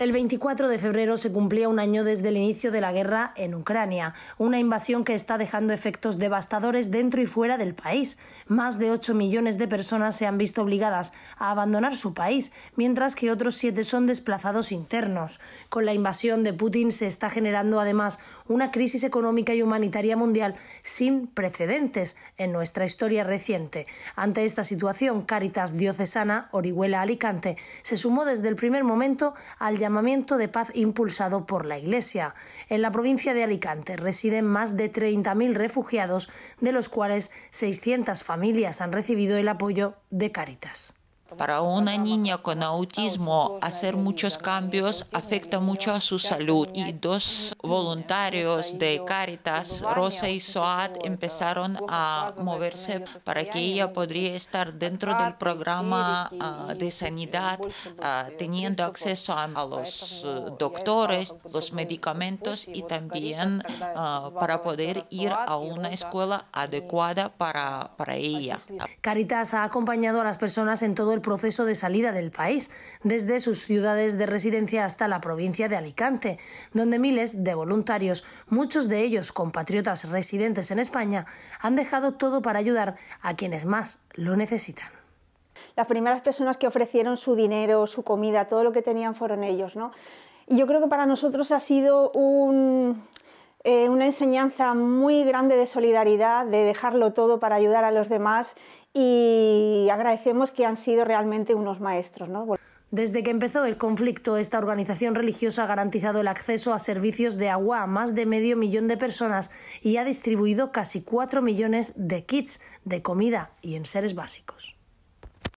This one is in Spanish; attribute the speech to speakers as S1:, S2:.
S1: El 24 de febrero se cumplía un año desde el inicio de la guerra en Ucrania, una invasión que está dejando efectos devastadores dentro y fuera del país. Más de 8 millones de personas se han visto obligadas a abandonar su país, mientras que otros 7 son desplazados internos. Con la invasión de Putin se está generando además una crisis económica y humanitaria mundial sin precedentes en nuestra historia reciente. Ante esta situación, Caritas Diocesana Orihuela Alicante se sumó desde el primer momento al llamamiento de paz impulsado por la Iglesia. En la provincia de Alicante residen más de 30.000 refugiados, de los cuales 600 familias han recibido
S2: el apoyo de Caritas. Para una niña con autismo, hacer muchos cambios afecta mucho a su salud. Y dos voluntarios de Caritas, Rosa y Soad, empezaron a moverse para que ella podría estar dentro del programa ah, de sanidad, ah, teniendo acceso a, los eh, doctores, los medicamentos y también ah, para poder ir a una escuela adecuada para, para ella. Caritas
S1: ha acompañado a las personas en todo el proceso de salida del país, desde sus ciudades de residencia hasta la provincia de Alicante, donde miles de voluntarios, muchos de ellos compatriotas residentes en España, han dejado todo para ayudar a quienes más lo necesitan
S3: las primeras personas que ofrecieron su dinero, su comida, todo lo que tenían fueron ellos, ¿no? Y yo creo que para nosotros ha sido un, eh, una enseñanza muy grande de solidaridad, de dejarlo todo para ayudar a los demás y agradecemos que han sido realmente unos maestros. ¿no? Desde que empezó el conflicto,
S1: esta organización religiosa ha garantizado el acceso a servicios de agua a más de medio millón de personas y ha distribuido casi cuatro millones de kits de comida y enseres básicos.